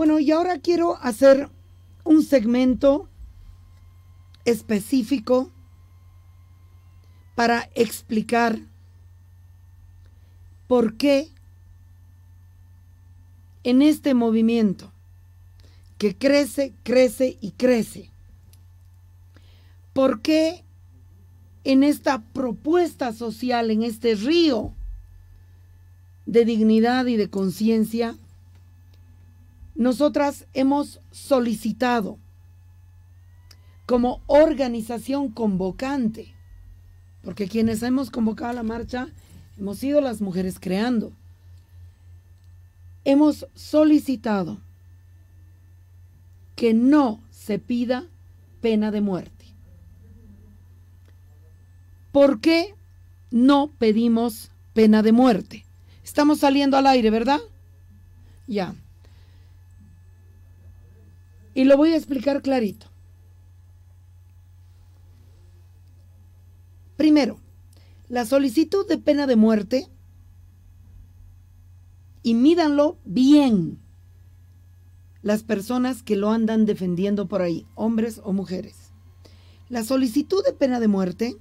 Bueno, y ahora quiero hacer un segmento específico para explicar por qué en este movimiento que crece, crece y crece, por qué en esta propuesta social, en este río de dignidad y de conciencia, nosotras hemos solicitado como organización convocante, porque quienes hemos convocado a la marcha hemos sido las mujeres creando, hemos solicitado que no se pida pena de muerte. ¿Por qué no pedimos pena de muerte? Estamos saliendo al aire, ¿verdad? Ya. Y lo voy a explicar clarito. Primero, la solicitud de pena de muerte, y mídanlo bien las personas que lo andan defendiendo por ahí, hombres o mujeres. La solicitud de pena de muerte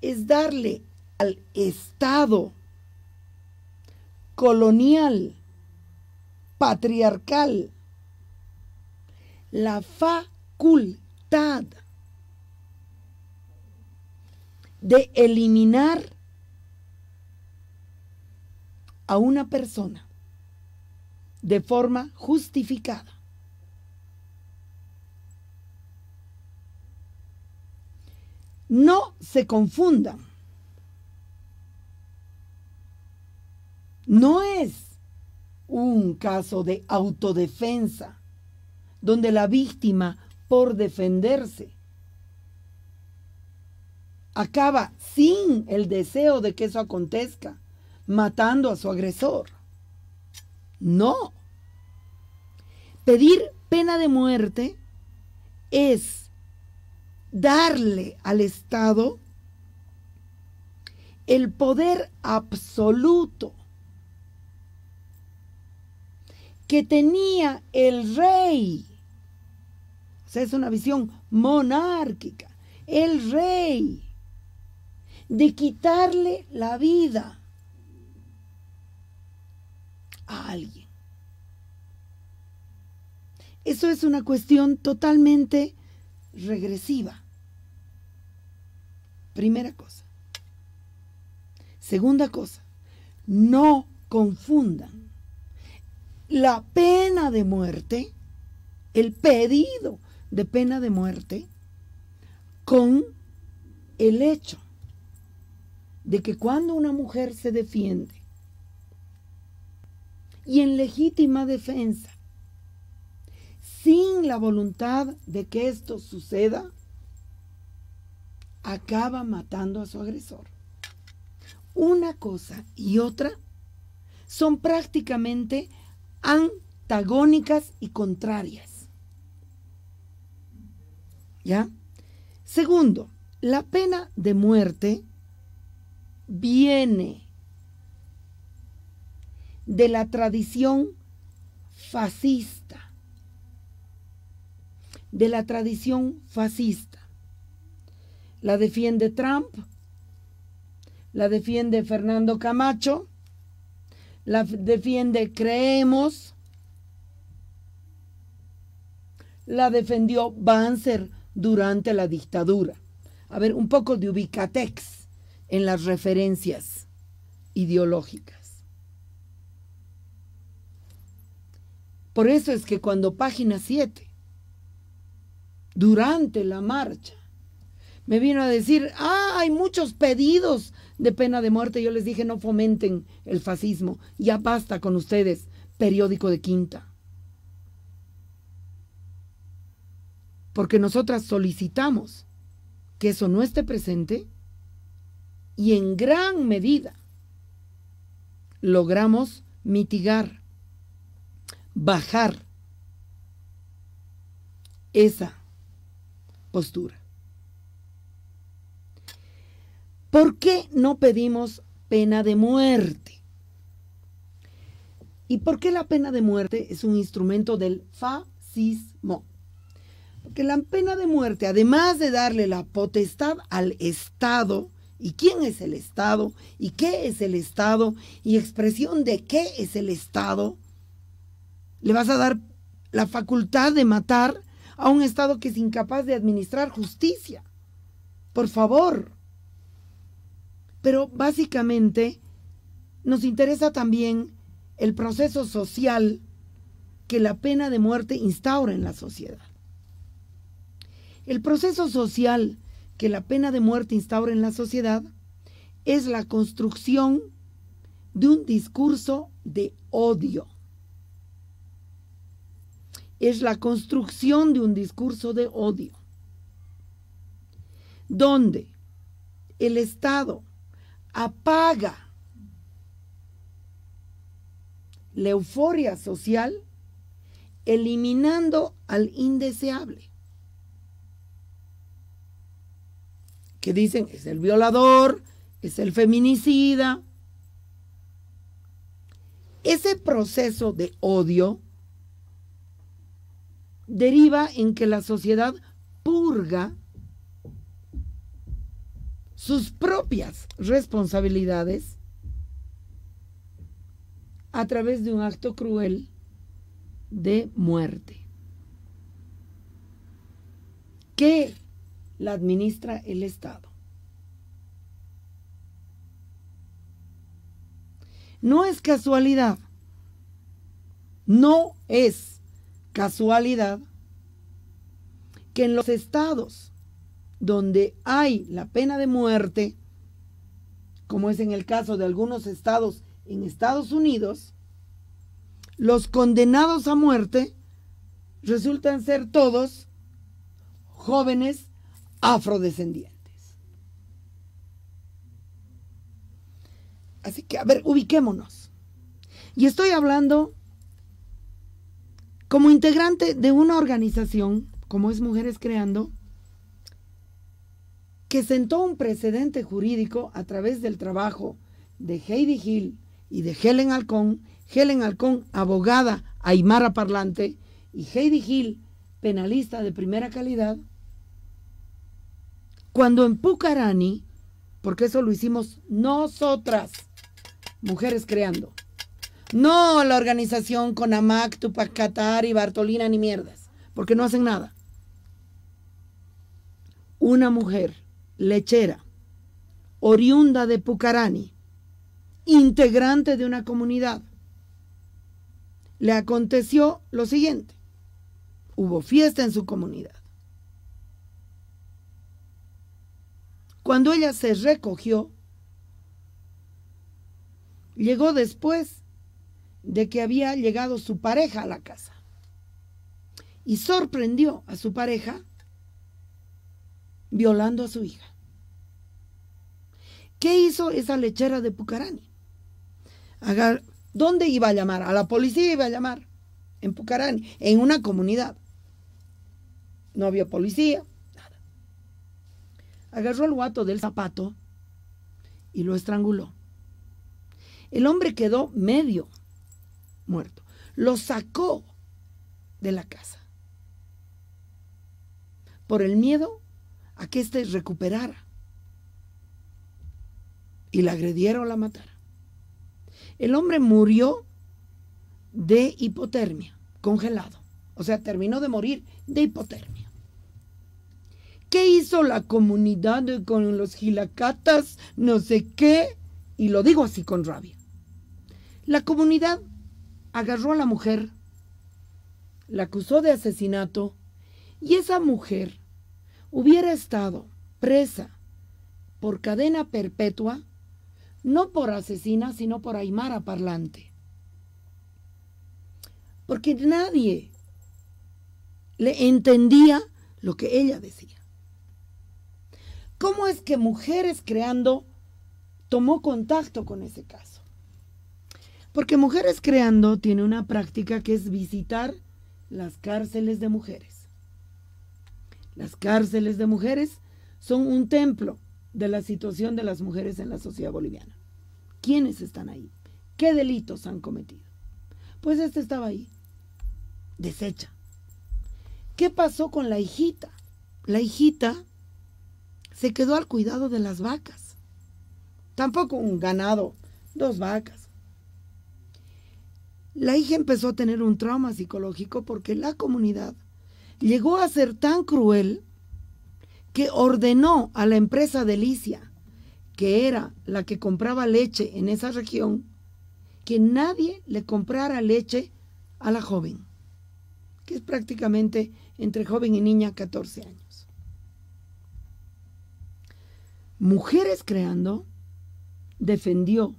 es darle al Estado colonial, patriarcal, la facultad de eliminar a una persona de forma justificada. No se confundan. No es un caso de autodefensa donde la víctima, por defenderse, acaba sin el deseo de que eso acontezca, matando a su agresor. No. Pedir pena de muerte es darle al Estado el poder absoluto que tenía el rey es una visión monárquica. El rey, de quitarle la vida a alguien. Eso es una cuestión totalmente regresiva. Primera cosa. Segunda cosa, no confundan la pena de muerte, el pedido de pena de muerte con el hecho de que cuando una mujer se defiende y en legítima defensa, sin la voluntad de que esto suceda, acaba matando a su agresor. Una cosa y otra son prácticamente antagónicas y contrarias. ¿Ya? Segundo, la pena de muerte viene de la tradición fascista. De la tradición fascista. La defiende Trump, la defiende Fernando Camacho, la defiende Creemos, la defendió Banzer durante la dictadura. A ver, un poco de ubicatex en las referencias ideológicas. Por eso es que cuando página 7, durante la marcha, me vino a decir, ah, hay muchos pedidos de pena de muerte, yo les dije, no fomenten el fascismo, ya basta con ustedes, periódico de quinta. porque nosotras solicitamos que eso no esté presente y en gran medida logramos mitigar, bajar esa postura. ¿Por qué no pedimos pena de muerte? ¿Y por qué la pena de muerte es un instrumento del fascismo? que la pena de muerte, además de darle la potestad al Estado, y quién es el Estado, y qué es el Estado, y expresión de qué es el Estado, le vas a dar la facultad de matar a un Estado que es incapaz de administrar justicia. Por favor. Pero básicamente nos interesa también el proceso social que la pena de muerte instaura en la sociedad. El proceso social que la pena de muerte instaura en la sociedad es la construcción de un discurso de odio. Es la construcción de un discurso de odio, donde el Estado apaga la euforia social eliminando al indeseable. que dicen es el violador, es el feminicida. Ese proceso de odio deriva en que la sociedad purga sus propias responsabilidades a través de un acto cruel de muerte. ¿Qué la administra el Estado. No es casualidad, no es casualidad que en los estados donde hay la pena de muerte, como es en el caso de algunos estados en Estados Unidos, los condenados a muerte resultan ser todos jóvenes afrodescendientes. Así que, a ver, ubiquémonos. Y estoy hablando como integrante de una organización, como es Mujeres Creando, que sentó un precedente jurídico a través del trabajo de Heidi Hill y de Helen Alcón, Helen Alcón, abogada aymara parlante, y Heidi Hill, penalista de primera calidad, cuando en Pucarani, porque eso lo hicimos nosotras, mujeres creando, no la organización Conamac, Tupac Qatar y Bartolina ni mierdas, porque no hacen nada. Una mujer lechera, oriunda de Pucarani, integrante de una comunidad, le aconteció lo siguiente. Hubo fiesta en su comunidad. Cuando ella se recogió, llegó después de que había llegado su pareja a la casa y sorprendió a su pareja violando a su hija. ¿Qué hizo esa lechera de Pucarani? ¿Dónde iba a llamar? A la policía iba a llamar. En Pucarani, en una comunidad. No había policía, agarró al guato del zapato y lo estranguló. El hombre quedó medio muerto. Lo sacó de la casa por el miedo a que éste recuperara y la agrediera o la matara. El hombre murió de hipotermia, congelado. O sea, terminó de morir de hipotermia. ¿Qué hizo la comunidad con los gilacatas? No sé qué. Y lo digo así con rabia. La comunidad agarró a la mujer, la acusó de asesinato y esa mujer hubiera estado presa por cadena perpetua, no por asesina, sino por aymara parlante. Porque nadie le entendía lo que ella decía. ¿Cómo es que Mujeres Creando tomó contacto con ese caso? Porque Mujeres Creando tiene una práctica que es visitar las cárceles de mujeres. Las cárceles de mujeres son un templo de la situación de las mujeres en la sociedad boliviana. ¿Quiénes están ahí? ¿Qué delitos han cometido? Pues este estaba ahí, deshecha. ¿Qué pasó con la hijita? La hijita se quedó al cuidado de las vacas. Tampoco un ganado, dos vacas. La hija empezó a tener un trauma psicológico porque la comunidad llegó a ser tan cruel que ordenó a la empresa Delicia, que era la que compraba leche en esa región, que nadie le comprara leche a la joven, que es prácticamente entre joven y niña 14 años. Mujeres Creando defendió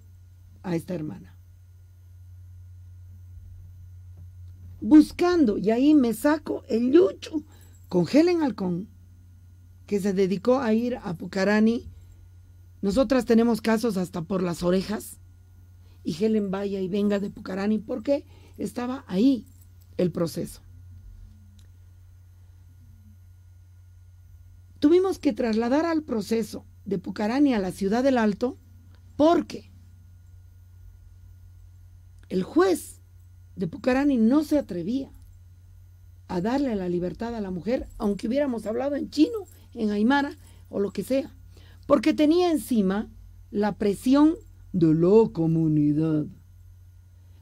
a esta hermana. Buscando, y ahí me saco el lucho con Helen Halcón, que se dedicó a ir a Pucarani. Nosotras tenemos casos hasta por las orejas. Y Helen vaya y venga de Pucarani porque estaba ahí el proceso. Tuvimos que trasladar al proceso de Pucarani a la ciudad del Alto porque el juez de Pucarani no se atrevía a darle la libertad a la mujer, aunque hubiéramos hablado en chino, en aymara o lo que sea, porque tenía encima la presión de la comunidad,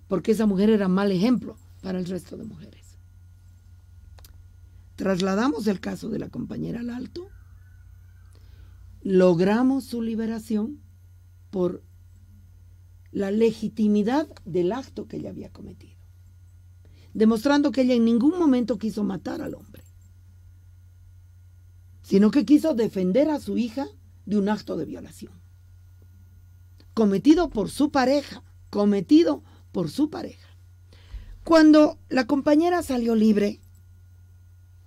porque esa mujer era mal ejemplo para el resto de mujeres. Trasladamos el caso de la compañera al alto logramos su liberación por la legitimidad del acto que ella había cometido, demostrando que ella en ningún momento quiso matar al hombre, sino que quiso defender a su hija de un acto de violación, cometido por su pareja, cometido por su pareja. Cuando la compañera salió libre,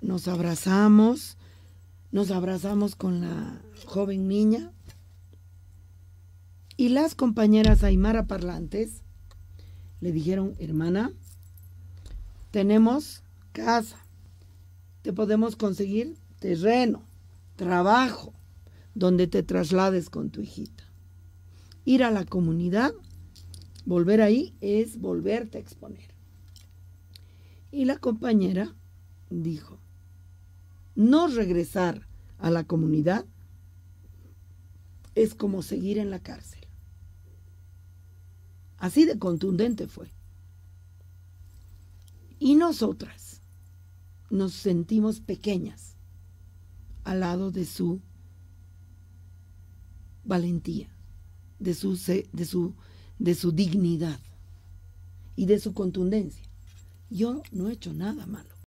nos abrazamos, nos abrazamos con la joven niña, y las compañeras Aymara Parlantes le dijeron, hermana, tenemos casa, te podemos conseguir terreno, trabajo, donde te traslades con tu hijita. Ir a la comunidad, volver ahí es volverte a exponer. Y la compañera dijo, no regresar a la comunidad es como seguir en la cárcel. Así de contundente fue. Y nosotras nos sentimos pequeñas al lado de su valentía, de su, de su, de su dignidad y de su contundencia. Yo no he hecho nada malo.